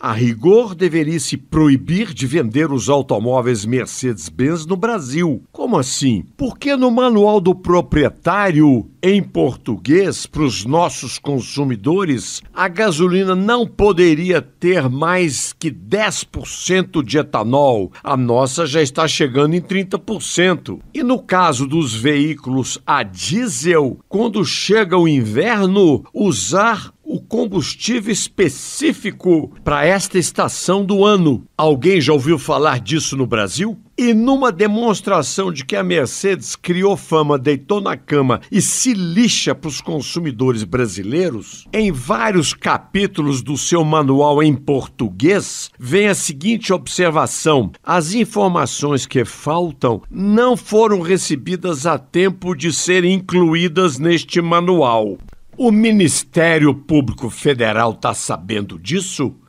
a rigor, deveria-se proibir de vender os automóveis Mercedes-Benz no Brasil. Como assim? Porque no manual do proprietário, em português, para os nossos consumidores, a gasolina não poderia ter mais que 10% de etanol. A nossa já está chegando em 30%. E no caso dos veículos a diesel, quando chega o inverno, usar o combustível específico para esta estação do ano. Alguém já ouviu falar disso no Brasil? E numa demonstração de que a Mercedes criou fama, deitou na cama e se lixa para os consumidores brasileiros, em vários capítulos do seu manual em português, vem a seguinte observação: as informações que faltam não foram recebidas a tempo de serem incluídas neste manual. O Ministério Público Federal está sabendo disso?